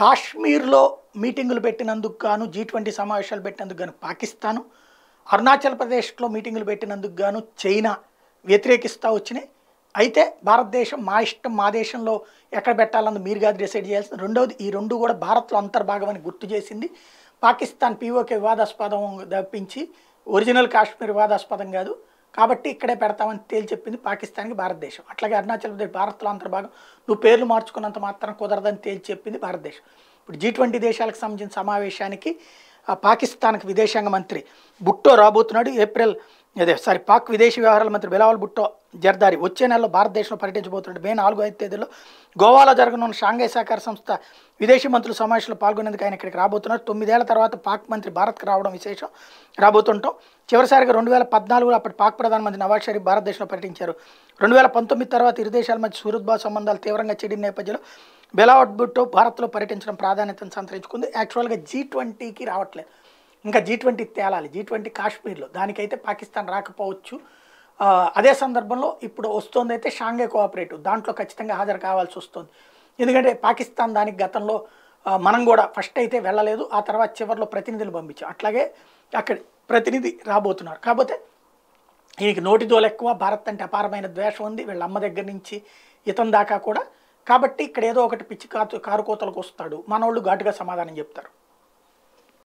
కాశ్మీర్లో మీటింగులు పెట్టినందుకు గాను జీ ట్వంటీ సమావేశాలు పెట్టినందుకు గాను పాకిస్తాను అరుణాచల్ ప్రదేశ్లో మీటింగులు పెట్టినందుకు గాను చైనా వ్యతిరేకిస్తూ వచ్చినాయి అయితే భారతదేశం మా ఇష్టం మా దేశంలో ఎక్కడ పెట్టాలన్నది మీరు కాదు డిసైడ్ చేయాల్సింది రెండవది ఈ రెండు కూడా భారత్లో అంతర్భాగమని గుర్తు చేసింది పాకిస్తాన్ పీఓకే వివాదాస్పదం తప్పించి ఒరిజినల్ కాశ్మీర్ వివాదాస్పదం కాదు కాబట్టి ఇక్కడే పెడతామని తేల్చి చెప్పింది పాకిస్తాన్కి భారతదేశం అట్లాగే అరుణాచల్ ప్రదేశ్ భారత్లో అంతర్భాగం నువ్వు పేర్లు మార్చుకున్నంత మాత్రం కుదరదని తేల్చి చెప్పింది భారతదేశం ఇప్పుడు జీ ట్వంటీ దేశాలకు సంబంధించిన సమావేశానికి పాకిస్తాన్కి విదేశాంగ మంత్రి బుట్టో రాబోతున్నాడు ఏప్రిల్ అదే సారీ పాక్ విదేశీ వ్యవహారాల మంత్రి బిలావల్ భుట్టో జర్దారి వచ్చే నెలలో భారతదేశంలో పర్యటించబోతున్నాడు మే నాలుగో ఐదు తేదీలో గోవాలో జరగనున్న షాంఘై సహకార సంస్థ విదేశీ మంత్రుల సమావేశంలో పాల్గొనేందుకు ఆయన ఇక్కడికి రాబోతున్నారు తొమ్మిదేళ్ల తర్వాత పాక్ మంత్రి భారత్కి రావడం విశేషం రాబోతుంటాం చివరిసారిగా రెండు వేల పద్నాలుగులో అప్పటి పాక్ ప్రధానమంత్రి నవాజ్ షరీఫ్ భారతదేశంలో పర్యటించారు రెండు వేల పంతొమ్మిది తర్వాత ఇరు దేశాల మధ్య సూరద్బా సంబంధాలు తీవ్రంగా చెడిన నేపథ్యంలో బిలావట్ భుట్టో భారత్లో పర్యటించడం ప్రాధాన్యతను సంతరించుకుంది యాక్చువల్గా జీ ట్వంటీకి రావట్లేదు ఇంకా జీ ట్వంటీ తేలాలి జీ ట్వంటీ కాశ్మీర్లో దానికైతే పాకిస్తాన్ రాకపోవచ్చు అదే సందర్భంలో ఇప్పుడు అయితే షాంఘై కోఆపరేటివ్ దాంట్లో ఖచ్చితంగా హాజరు కావాల్సి వస్తుంది ఎందుకంటే పాకిస్తాన్ దానికి గతంలో మనం కూడా ఫస్ట్ అయితే వెళ్ళలేదు ఆ తర్వాత చివరిలో ప్రతినిధులు పంపించాం అట్లాగే అక్కడ ప్రతినిధి రాబోతున్నారు కాకపోతే ఈయనకి నోటి దోలు ఎక్కువ భారత్ అంటే అపారమైన ద్వేషం ఉంది వీళ్ళ అమ్మ దగ్గర నుంచి ఇతం దాకా కూడా కాబట్టి ఇక్కడ ఏదో ఒకటి పిచ్చి కారు కోతలకు వస్తాడు మనోళ్ళు ఘాటుగా సమాధానం చెప్తారు